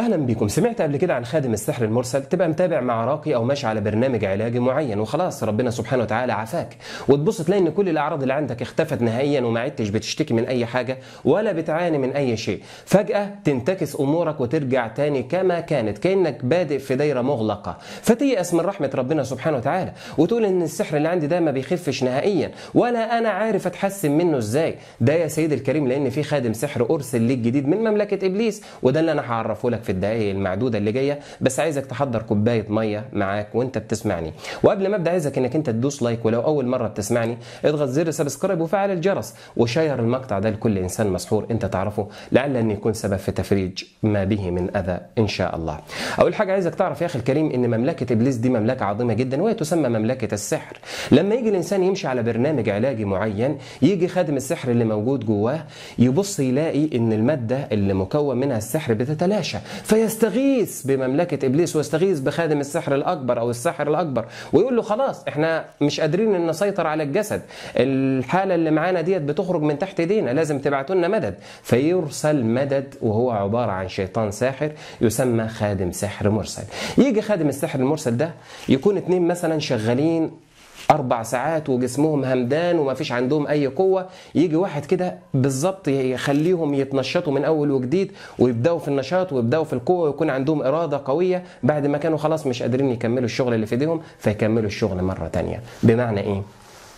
اهلا بيكم سمعت قبل كده عن خادم السحر المرسل تبقى متابع مع راقي او ماشي على برنامج علاجي معين وخلاص ربنا سبحانه وتعالى عافاك وتبص تلاقي ان كل الاعراض اللي عندك اختفت نهائيا وما عدتش بتشتكي من اي حاجه ولا بتعاني من اي شيء فجاه تنتكس امورك وترجع تاني كما كانت كانك بادئ في دايره مغلقه فتيأس من رحمه ربنا سبحانه وتعالى وتقول ان السحر اللي عندي ده ما بيخفش نهائيا ولا انا عارف اتحسن منه ازاي ده يا سيدي الكريم لان في خادم سحر ارسل ليك جديد من مملكه ابليس وده اللي انا هعرفه لك في الدقائق المعدوده اللي جايه بس عايزك تحضر كوبايه ميه معاك وانت بتسمعني وقبل ما ابدا عايزك انك انت تدوس لايك ولو اول مره بتسمعني اضغط زر سبسكرايب وفعل الجرس وشير المقطع ده لكل انسان مسحور انت تعرفه لعل ان يكون سبب في تفريج ما به من اذى ان شاء الله اول حاجه عايزك تعرف يا اخي الكريم ان مملكه ابليس دي مملكه عظيمه جدا وهي تسمى مملكه السحر لما يجي الانسان يمشي على برنامج علاجي معين يجي خادم السحر اللي موجود جواه يبص يلاقي ان الماده اللي مكون منها السحر بتتلاشى فيستغيث بمملكة إبليس ويستغيث بخادم السحر الأكبر أو الساحر الأكبر ويقول له خلاص إحنا مش قادرين إن نسيطر على الجسد الحالة اللي معانا ديت بتخرج من تحت إيدينا لازم تبعتوا لنا مدد فيرسل مدد وهو عبارة عن شيطان ساحر يسمى خادم سحر مرسل يجي خادم السحر المرسل ده يكون اتنين مثلا شغالين اربع ساعات وجسمهم همدان وما فيش عندهم اي قوه يجي واحد كده بالظبط يخليهم يتنشطوا من اول وجديد ويبداوا في النشاط ويبداوا في القوه ويكون عندهم اراده قويه بعد ما كانوا خلاص مش قادرين يكملوا الشغل اللي في ايديهم فيكملوا الشغل مره تانية بمعنى ايه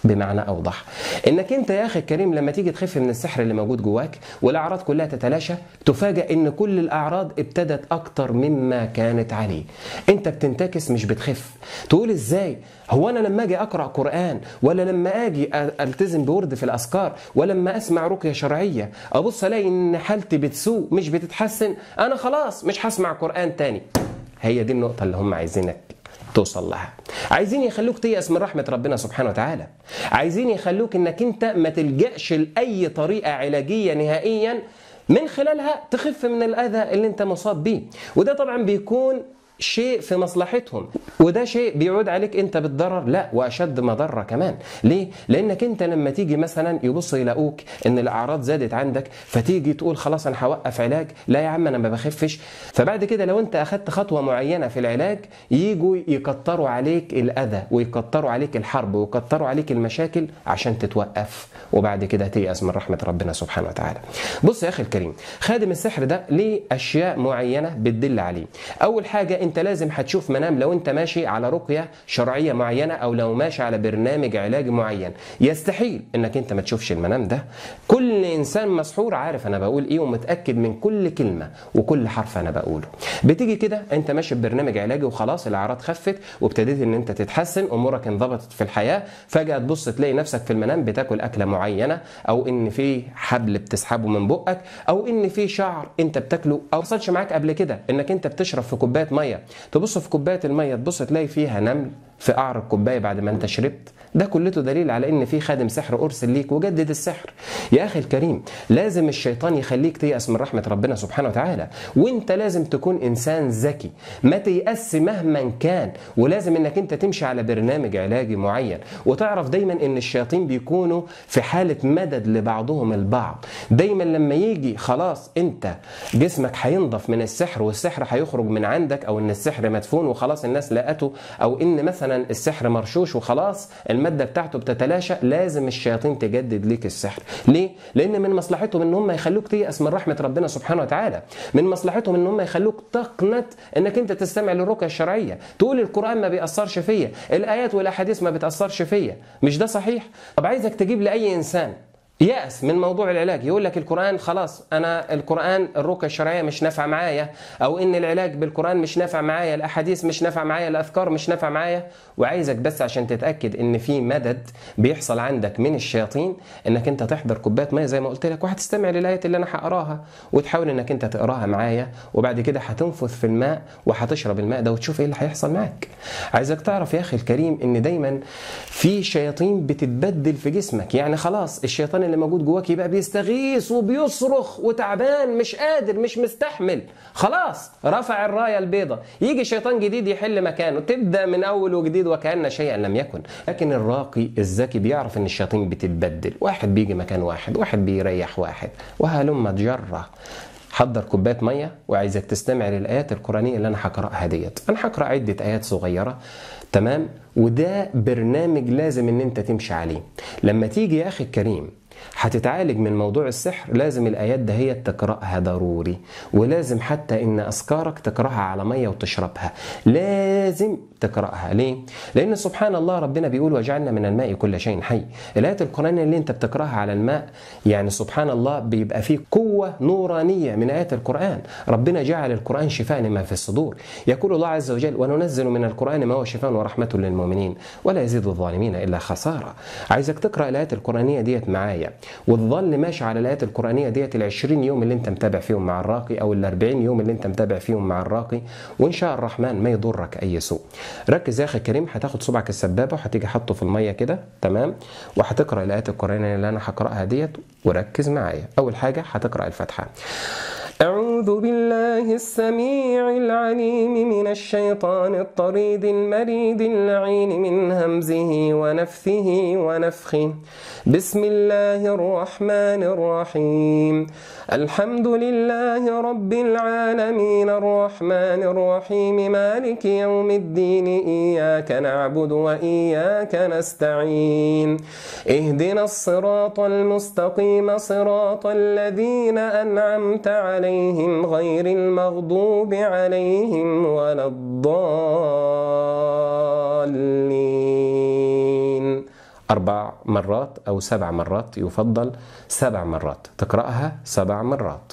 بمعنى اوضح انك انت يا اخي الكريم لما تيجي تخف من السحر اللي موجود جواك والاعراض كلها تتلاشى تفاجئ ان كل الاعراض ابتدت اكتر مما كانت عليه انت بتنتكس مش بتخف تقول ازاي هو انا لما اجي اقرا قران ولا لما اجي التزم بورد في الاذكار ولا لما اسمع رقيه شرعيه ابص الاقي ان حالتي بتسوء مش بتتحسن انا خلاص مش هسمع قران تاني هي دي النقطه اللي هم عايزينك توصل لها عايزين يخلوك تيأس من رحمة ربنا سبحانه وتعالى عايزين يخلوك انك انت ما تلجأش لأي طريقة علاجية نهائيا من خلالها تخف من الأذى اللي انت مصاب بيه وده طبعا بيكون شيء في مصلحتهم وده شيء بيعود عليك انت بالضرر لا واشد مضره كمان ليه لانك انت لما تيجي مثلا يبص يلاقوك ان الاعراض زادت عندك فتيجي تقول خلاص انا هوقف علاج لا يا عم انا ما بخفش فبعد كده لو انت اخذت خطوه معينه في العلاج يجوا يكتروا عليك الاذى ويكتروا عليك الحرب ويكتروا عليك المشاكل عشان تتوقف وبعد كده تيأس من رحمه ربنا سبحانه وتعالى بص يا اخي الكريم خادم السحر ده ليه اشياء معينه بتدل عليه اول حاجه انت لازم هتشوف منام لو انت ماشي على رقيه شرعيه معينه او لو ماشي على برنامج علاجي معين يستحيل انك انت ما تشوفش المنام ده كل انسان مسحور عارف انا بقول ايه ومتاكد من كل كلمه وكل حرف انا بقوله بتيجي كده انت ماشي ببرنامج علاجي وخلاص الاعراض خفت وابتديت ان انت تتحسن امورك انضبطت في الحياه فجاه تبص تلاقي نفسك في المنام بتاكل اكله معينه او ان في حبل بتسحبه من بقك او ان في شعر انت بتاكله او حصلش معاك قبل كده انك انت بتشرب في كوبايه ميه الميه تبص في كوبايه الميه تبص تلاقي فيها نمل في قعر الكوبايه بعد ما انت شربت ده كلته دليل على ان في خادم سحر ارسل ليك وجدد السحر يا اخي الكريم لازم الشيطان يخليك تيأس من رحمه ربنا سبحانه وتعالى وانت لازم تكون انسان ذكي ما تيأس مهما كان ولازم انك انت تمشي على برنامج علاجي معين وتعرف دايما ان الشياطين بيكونوا في حاله مدد لبعضهم البعض دايما لما يجي خلاص انت جسمك هينضف من السحر والسحر هيخرج من عندك او ان السحر مدفون وخلاص الناس لقته او ان مثلا مثلا السحر مرشوش وخلاص الماده بتاعته بتتلاشى لازم الشياطين تجدد ليك السحر ليه لان من مصلحتهم ان هم يخلوك تيأس من رحمه ربنا سبحانه وتعالى من مصلحتهم ان هم يخلوك تقنت انك انت تستمع للرقيه الشرعيه تقول القران ما بيأثرش فيا الايات والاحاديث ما بتأثرش فيا مش ده صحيح طب عايزك تجيب لاي انسان يأس من موضوع العلاج يقول لك القرآن خلاص أنا القرآن الرقى الشرعية مش نافعة معايا أو إن العلاج بالقرآن مش نافع معايا الأحاديث مش نافعة معايا الأذكار مش نافعة معايا وعايزك بس عشان تتأكد إن في مدد بيحصل عندك من الشياطين إنك أنت تحضر كوباية مية زي ما قلت لك وهتستمع للآية اللي أنا هقراها وتحاول إنك أنت تقراها معايا وبعد كده هتنفث في الماء وهتشرب الماء ده وتشوف إيه اللي هيحصل معاك عايزك تعرف يا أخي الكريم إن دايما في شياطين بتتبدل في جسمك يعني خلاص الشيطان اللي موجود جواك يبقى بيستغيث وبيصرخ وتعبان مش قادر مش مستحمل خلاص رفع الرايه البيضاء يجي شيطان جديد يحل مكانه تبدا من اول وجديد وكان شيئا لم يكن لكن الراقي الذكي بيعرف ان الشياطين بتتبدل واحد بيجي مكان واحد واحد بيريح واحد وهلم تجره حضر كوبايه ميه وعايزك تستمع للايات القرانيه اللي انا هقراها ديت انا هقرا عده ايات صغيره تمام وده برنامج لازم ان انت تمشي عليه لما تيجي يا اخي الكريم هتتعالج من موضوع السحر لازم الآيات ده هي تقرأها ضروري ولازم حتى إن أذكارك تقرأها على مية وتشربها لازم تقرأها ليه لان سبحان الله ربنا بيقول وجعلنا من الماء كل شيء حي الايات القرانيه اللي انت بتقراها على الماء يعني سبحان الله بيبقى فيه قوه نورانيه من ايات القران ربنا جعل القران شفاء لما في الصدور يقول الله عز وجل وننزل من القران ما هو شفاء ورحمه للمؤمنين ولا يزيد الظالمين الا خساره عايزك تقرا الايات القرانيه ديت معايا وتظل ماشي على الايات القرانيه ديت ال 20 يوم اللي انت متابع فيهم مع الراقي او ال 40 يوم اللي انت متابع فيهم مع الراقي وان شاء الرحمن ما يضرك اي سوء ركز يا اخي كريم هتاخد صبعك السبابه وهتيجي حاطه في الميه كده تمام وهتقرا الايات القرانيه اللي انا هقراها ديت وركز معايا اول حاجه هتقرا الفاتحه أعوذ بالله السميع العليم من الشيطان الطريد المريد اللعين من همزه ونفثه ونفخه بسم الله الرحمن الرحيم الحمد لله رب العالمين الرحمن الرحيم مالك يوم الدين إياك نعبد وإياك نستعين اهدنا الصراط المستقيم صراط الذين أنعمت عليهم عليهم غير المغضوب عليهم ولا الضالين أربع مرات أو سبع مرات يفضل سبع مرات تقرأها سبع مرات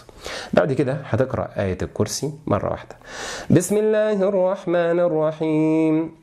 بعد كده هتقرأ آية الكرسي مرة واحدة بسم الله الرحمن الرحيم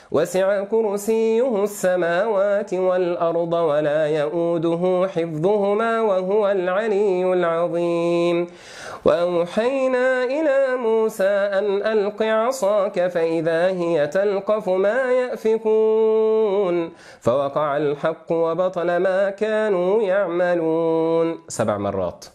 وسع كرسيه السماوات والأرض ولا يؤوده حفظهما وهو العلي العظيم وأوحينا إلى موسى أن ألق عصاك فإذا هي تلقف ما يأفكون فوقع الحق وبطل ما كانوا يعملون سبع مرات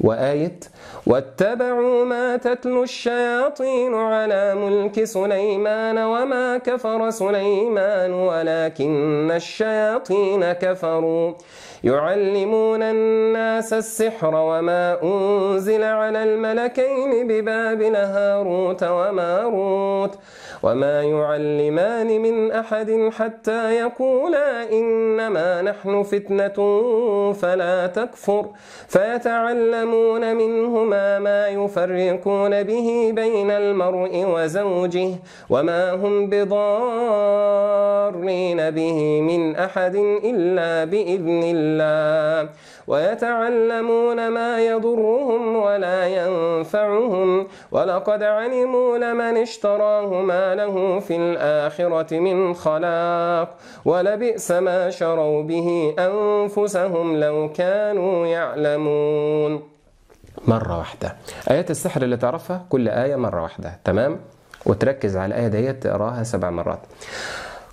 وآية واتبعوا ما تتلو الشياطين على ملك سليمان وما كفر سليمان ولكن الشياطين كفروا يعلمون الناس السحر وما أنزل على الملكين ببابل هاروت وماروت وما يعلمان من أحد حتى يقولا إنما نحن فتنة فلا تكفر فيتعلمون يعلمون منهما ما يفرقون به بين المرء وزوجه وما هم بضارين به من أحد إلا بإذن الله ويتعلمون ما يضرهم ولا ينفعهم ولقد علموا لمن اشتراه ما له في الآخرة من خلاق ولبئس ما شروا به أنفسهم لو كانوا يعلمون مرة واحدة آيات السحر اللي تعرفها كل آية مرة واحدة تمام وتركز على الآية ديت تقراها سبع مرات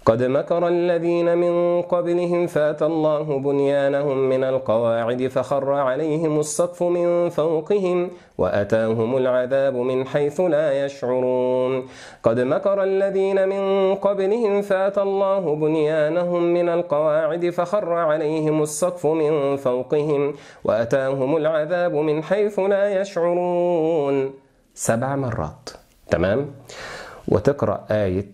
قد مكر الذين من قبلهم فات الله بنيانهم من القواعد فخر عليهم السقف من فوقهم وأتاهم العذاب من حيث لا يشعرون قد مكر الذين من قبلهم فات الله بنيانهم من القواعد فخر عليهم السقف من فوقهم وأتاهم العذاب من حيث لا يشعرون سبع مرات تمام وتقرأ آية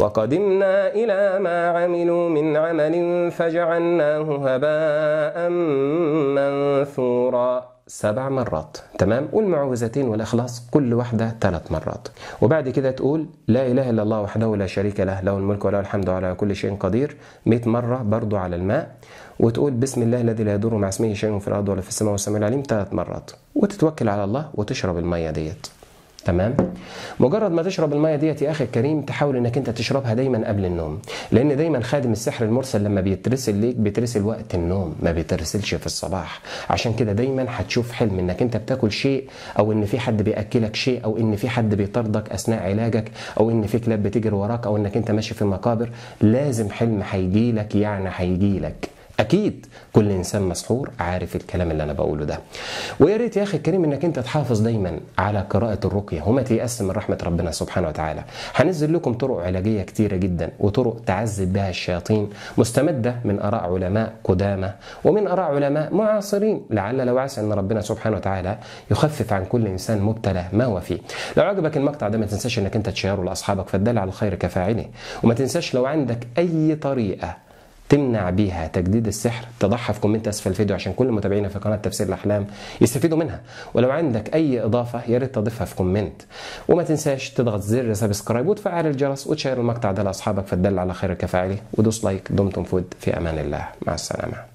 وقدمنا إلى ما عملوا من عمل فجعلناه هباء منثورا سبع مرات تمام والمعوذتين والإخلاص كل واحدة ثلاث مرات وبعد كده تقول لا إله إلا الله وحده لا شريك له له الملك وله الحمد على كل شيء قدير 100 مرة برضو على الماء وتقول بسم الله الذي لا يضر مع اسمه شيء في الأرض ولا في السماء والسماء العليم ثلاث مرات وتتوكل على الله وتشرب المية ديت تمام مجرد ما تشرب الميه ديت يا اخي الكريم تحاول انك انت تشربها دايما قبل النوم لان دايما خادم السحر المرسل لما بيترسل ليك بيترسل وقت النوم ما بيترسلش في الصباح عشان كده دايما هتشوف حلم انك انت بتاكل شيء او ان في حد بياكلك شيء او ان في حد بيطاردك اثناء علاجك او ان في كلاب بتجري وراك او انك انت ماشي في مقابر لازم حلم هيجيلك يعني هيجيلك اكيد كل انسان مسحور عارف الكلام اللي انا بقوله ده ويا ريت يا اخي الكريم انك انت تحافظ دايما على قراءه الرقيه وما تيأس من رحمه ربنا سبحانه وتعالى هنزل لكم طرق علاجيه كتيره جدا وطرق تعذب بها الشياطين مستمده من اراء علماء قدامى ومن اراء علماء معاصرين لعل لو عسى ان ربنا سبحانه وتعالى يخفف عن كل انسان مبتلى ما هو فيه لو عجبك المقطع ده ما تنساش انك انت تشيره لاصحابك فالدل على الخير كفاعله وما تنساش لو عندك اي طريقه تمنع بيها تجديد السحر تضعها في كومنت اسفل الفيديو عشان كل متابعينا في قناه تفسير الاحلام يستفيدوا منها ولو عندك اي اضافه يا ريت تضيفها في كومنت وما تنساش تضغط زر سبسكرايب وتفعل الجرس وتشير المقطع ده لاصحابك فتدل على خير كفاعله ودوس لايك دمتم فود في امان الله مع السلامه